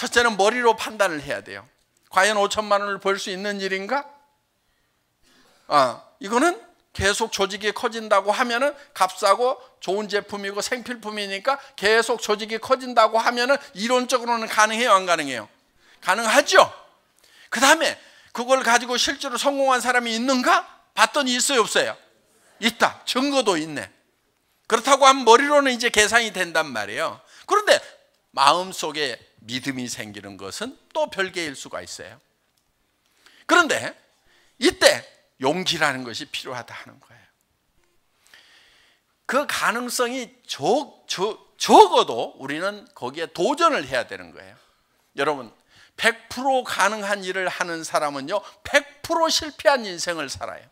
첫째는 머리로 판단을 해야 돼요. 과연 5천만 원을 벌 수 있는 일인가? 아, 이거는 계속 조직이 커진다고 하면은 값싸고 좋은 제품이고 생필품이니까 계속 조직이 커진다고 하면은 이론적으로는 가능해요, 안 가능해요? 가능하죠. 그다음에 그걸 가지고 실제로 성공한 사람이 있는가? 봤더니 있어요, 없어요? 있다. 증거도 있네. 그렇다고 하면 머리로는 이제 계산이 된단 말이에요. 그런데 마음속에 믿음이 생기는 것은 또 별개일 수가 있어요. 그런데 이때 용기라는 것이 필요하다 하는 거예요. 그 가능성이 적, 적, 적어도 우리는 거기에 도전을 해야 되는 거예요. 여러분, 100% 가능한 일을 하는 사람은요, 100% 실패한 인생을 살아요.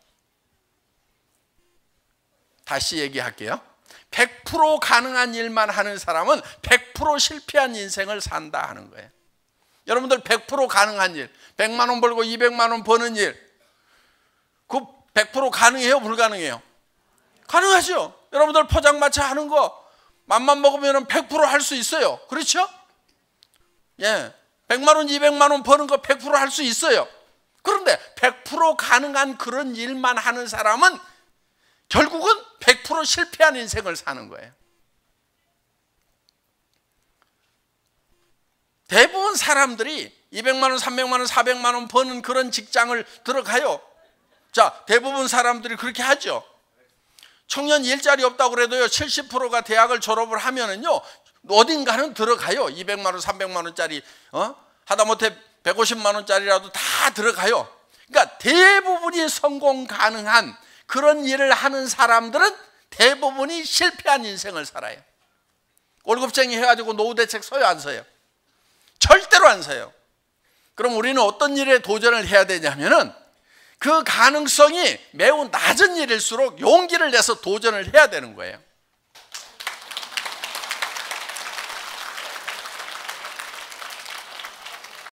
다시 얘기할게요. 100% 가능한 일만 하는 사람은 100% 실패한 인생을 산다 하는 거예요. 여러분들 100% 가능한 일, 100만 원 벌고 200만 원 버는 일, 그 100% 가능해요, 불가능해요? 가능하죠. 여러분들 포장마차 하는 거 맘만 먹으면 100%할 수 있어요. 그렇죠? 예. 100만 원, 200만 원 버는 거 100%할 수 있어요. 그런데 100% 가능한 그런 일만 하는 사람은 결국은 100% 실패한 인생을 사는 거예요. 대부분 사람들이 200만 원, 300만 원, 400만 원 버는 그런 직장을 들어가요. 자, 대부분 사람들이 그렇게 하죠. 청년 일자리 없다고 그도요 70%가 대학을 졸업을 하면은요. 어딘가는 들어가요. 200만 원, 300만 원짜리 어? 하다못해 150만 원짜리라도 다 들어가요. 그러니까 대부분이 성공 가능한 그런 일을 하는 사람들은 대부분이 실패한 인생을 살아요. 월급쟁이 해가지고 노후대책 서요 안 서요? 절대로 안 서요. 그럼 우리는 어떤 일에 도전을 해야 되냐면은 그 가능성이 매우 낮은 일일수록 용기를 내서 도전을 해야 되는 거예요.